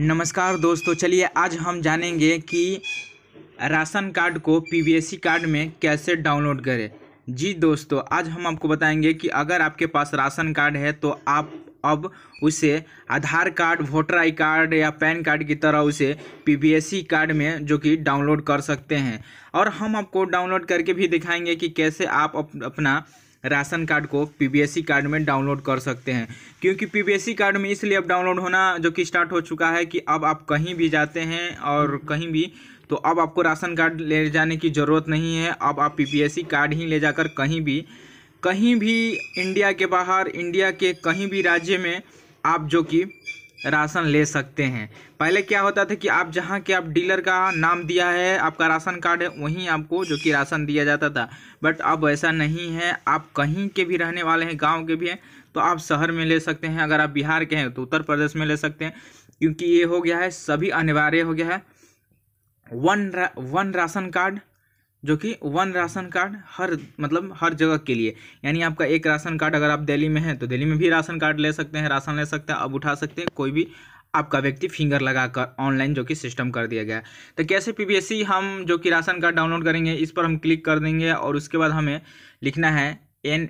नमस्कार दोस्तों चलिए आज हम जानेंगे कि राशन कार्ड को पीवीएससी कार्ड में कैसे डाउनलोड करें जी दोस्तों आज हम आपको बताएंगे कि अगर आपके पास राशन कार्ड है तो आप अब उसे Aadhaar card voter I card या पैन कार्ड की तरह उसे पीबीएससी कार्ड में जो कि डाउनलोड कर सकते हैं और हम आपको डाउनलोड करके भी दिखाएंगे कि कैसे आप अपना राशन कार्ड को पीबीएससी कार्ड में डाउनलोड कर सकते हैं क्योंकि पीबीएससी कार्ड में इसलिए अब डाउनलोड होना जो कि स्टार्ट हो चुका है कि अब आप कहीं भी जाते हैं और कहीं भी तो अब आपको राशन कार्ड ले जाने की ज़रूरत नहीं है अब आप पीबीएससी कार्ड ही ले जाकर कहीं भी कहीं भी इंडिया के बाहर इंडिया के कहीं भी राज्य में आप जो कि राशन ले सकते हैं पहले क्या होता था कि आप जहाँ के आप डीलर का नाम दिया है आपका राशन कार्ड है वहीं आपको जो कि राशन दिया जाता था बट अब ऐसा नहीं है आप कहीं के भी रहने वाले हैं गांव के भी हैं तो आप शहर में ले सकते हैं अगर आप बिहार के हैं तो उत्तर प्रदेश में ले सकते हैं क्योंकि ये हो गया है सभी अनिवार्य हो गया है वन रा, वन राशन कार्ड जो कि वन राशन कार्ड हर मतलब हर जगह के लिए यानी आपका एक राशन कार्ड अगर आप दिल्ली में हैं तो दिल्ली में भी राशन कार्ड ले सकते हैं राशन ले सकते हैं अब उठा सकते हैं कोई भी आपका व्यक्ति फिंगर लगाकर ऑनलाइन जो कि सिस्टम कर दिया गया तो कैसे पीबीएससी हम जो कि राशन कार्ड डाउनलोड करेंगे इस पर हम क्लिक कर देंगे और उसके बाद हमें लिखना है N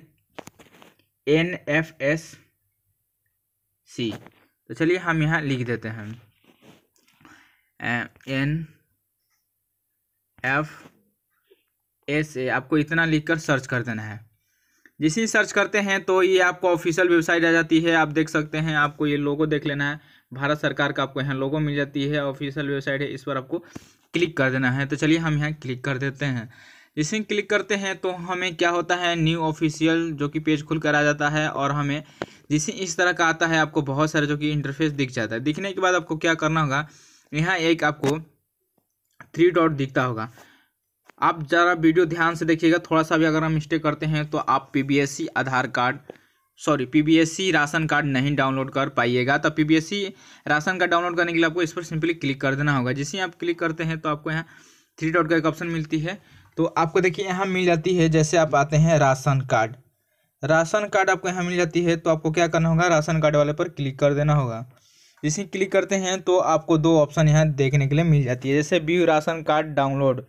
N F S C तो चलिए हम यहाँ लिख देते हैं एन एफ एस ए आपको इतना लिखकर सर्च कर देना है जिसे सर्च करते हैं तो ये आपको ऑफिशियल वेबसाइट आ जाती है आप देख सकते हैं आपको ये लोगो देख लेना है भारत सरकार का आपको यहाँ लोगो मिल जाती है ऑफिशियल वेबसाइट है इस पर आपको क्लिक कर देना है तो चलिए हम यहाँ क्लिक कर देते हैं जिसे क्लिक करते हैं तो हमें क्या होता है न्यू ऑफिशियल जो कि पेज खुल कर आ जाता है और हमें जिसे इस तरह का आता है आपको बहुत सारे जो कि इंटरफेस दिख जाता है दिखने के बाद आपको क्या करना होगा यहाँ एक आपको थ्री डॉट दिखता होगा आप ज़रा वीडियो ध्यान से देखिएगा थोड़ा सा भी अगर हम मिस्टेक करते हैं तो आप PBSC Aadhaar card sorry PBSC ration card नहीं डाउनलोड कर पाइएगा तो पीबीएससी राशन कार्ड डाउनलोड करने के लिए आपको इस पर सिंपली क्लिक कर देना होगा जैसे आप क्लिक करते हैं तो आपको यहाँ थ्री डॉट का एक ऑप्शन मिलती है तो आपको देखिए यहाँ मिल जाती है जैसे आप आते हैं राशन कार्ड राशन कार्ड आपको यहाँ मिल जाती है तो आपको क्या करना होगा राशन कार्ड वाले पर क्लिक कर देना होगा जैसे क्लिक करते हैं तो आपको दो ऑप्शन यहाँ देखने के लिए मिल जाती है जैसे व्यू राशन कार्ड डाउनलोड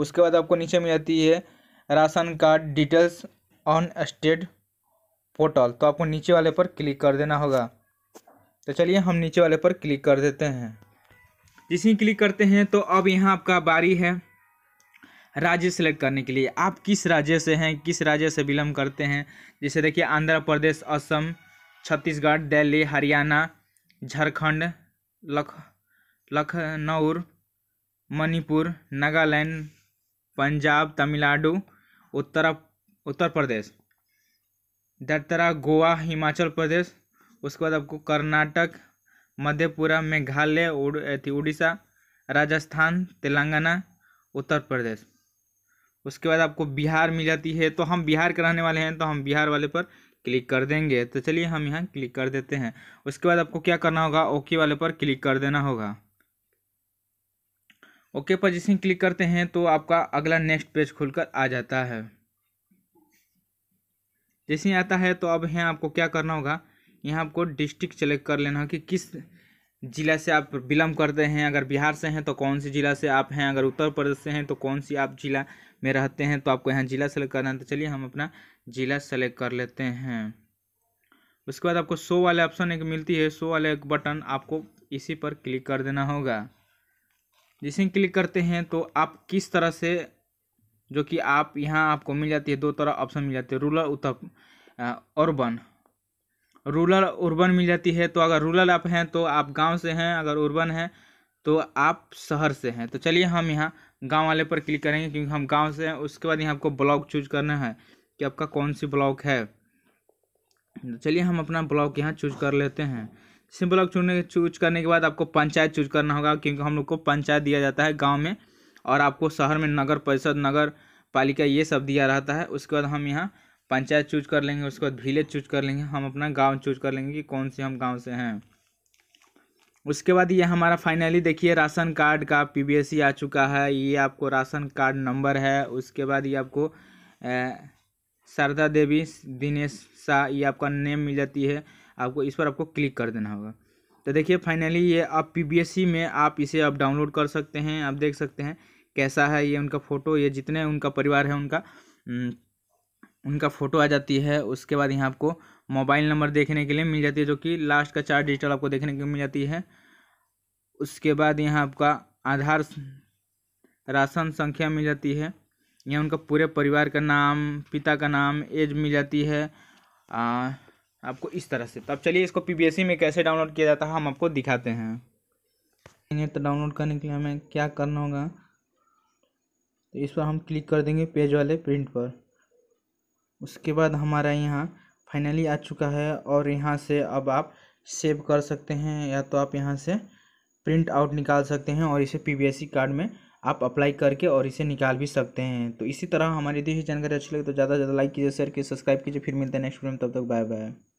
उसके बाद आपको नीचे में आती है ration card details on state portal तो आपको नीचे वाले पर क्लिक कर देना होगा तो चलिए हम नीचे वाले पर क्लिक कर देते हैं जिस ही क्लिक करते हैं तो अब यहाँ आपका बारी है राज्य सेलेक्ट करने के लिए आप किस राज्य से हैं किस राज्य से बिलोंग करते हैं जैसे देखिए आंध्र प्रदेश असम छत्तीसगढ़ दिल्ली हरियाणा झारखंड लख लखनऊ मणिपुर नागालैंड पंजाब तमिलनाडु उत्तर उत्तर प्रदेश दर तरह गोवा हिमाचल प्रदेश उसके बाद आपको कर्नाटक मध्यपुरा मेघालय उड़ीसा राजस्थान तेलंगाना उत्तर प्रदेश उसके बाद आपको बिहार मिल जाती है तो हम बिहार के रहने वाले हैं तो हम बिहार वाले पर क्लिक कर देंगे तो चलिए हम यहाँ क्लिक कर देते हैं उसके बाद आपको क्या करना होगा ओके वाले पर क्लिक कर देना होगा ओके पर जिसे क्लिक करते हैं तो आपका अगला नेक्स्ट पेज खुलकर आ जाता है जैसे ही आता है तो अब यहाँ आपको क्या करना होगा यहाँ आपको डिस्ट्रिक्ट सेलेक्ट कर लेना कि किस ज़िला से आप बिलोंग करते हैं अगर बिहार से हैं तो कौन सी ज़िला से आप हैं अगर उत्तर प्रदेश से हैं तो कौन सी आप ज़िला में रहते हैं तो आपको यहाँ ज़िला सेलेक्ट करना है तो चलिए हम अपना ज़िला सेलेक्ट कर लेते हैं उसके बाद आपको शो वाले ऑप्शन एक मिलती है शो वाले एक बटन आपको इसी पर क्लिक कर देना होगा जिसे क्लिक करते हैं तो आप किस तरह से जो कि आप यहाँ आपको मिल जाती है दो तरह ऑप्शन मिल जाते हैं रूरल उत्तर अर्बन रूरल अर्बन मिल जाती है तो अगर रूरल आप हैं तो आप गांव से हैं अगर अर्बन हैं तो आप शहर से हैं तो चलिए हम यहाँ गांव वाले पर क्लिक करेंगे क्योंकि हम गांव से हैं उसके बाद यहाँ आपको ब्लॉक चूज करना है कि आपका कौन सी ब्लॉक है तो चलिए हम अपना ब्लॉक यहाँ चूज कर लेते हैं सिंपल ब्लॉक चुनने चूज करने के बाद आपको पंचायत चूज करना होगा क्योंकि हम लोग को पंचायत दिया जाता है गाँव में और आपको शहर में नगर परिषद नगर पालिका ये सब दिया रहता है उसके बाद हम यहाँ पंचायत चूज कर लेंगे उसके बाद विलेज चूज कर लेंगे हम अपना गांव चूज कर लेंगे कि कौन से हम गांव से हैं उसके बाद ये हमारा फाइनली देखिए राशन कार्ड का पीबीएसई e आ चुका है ये आपको राशन कार्ड नंबर है उसके बाद ये आपको शारदा देवी दिनेश शाह ये आपका नेम मिल जाती है आपको इस पर आपको क्लिक कर देना होगा तो देखिए फाइनली ये आप पी में आप इसे आप डाउनलोड कर सकते हैं आप देख सकते हैं कैसा है ये उनका फ़ोटो ये जितने उनका परिवार है उनका उनका फ़ोटो आ जाती है उसके बाद यहाँ आपको मोबाइल नंबर देखने के लिए मिल जाती है जो कि लास्ट का चार डिजिटल आपको देखने लिए मिल जाती है उसके बाद यहाँ आपका आधार राशन संख्या मिल जाती है यहाँ उनका पूरे परिवार का नाम पिता का नाम एज मिल जाती है आ, आपको इस तरह से तो अब चलिए इसको पी e में कैसे डाउनलोड किया जाता है हम आपको दिखाते हैं इन्हें तो डाउनलोड करने के लिए हमें क्या करना होगा तो इस पर हम क्लिक कर देंगे पेज वाले प्रिंट पर उसके बाद हमारा यहाँ फाइनली आ चुका है और यहाँ से अब आप सेव कर सकते हैं या तो आप यहाँ से प्रिंट आउट निकाल सकते हैं और इसे पी कार्ड e में आप अप्लाई करके और इसे निकाल भी सकते हैं तो इसी तरह हमारी दी जानकारी अच्छी लगे तो ज़्यादा से ज़्यादा लाइक कीजिए शेयर कीजिए सब्सक्राइब कीजिए फिर मिलते हैं नेक्स्ट वीडियो में तब तक बाय बाय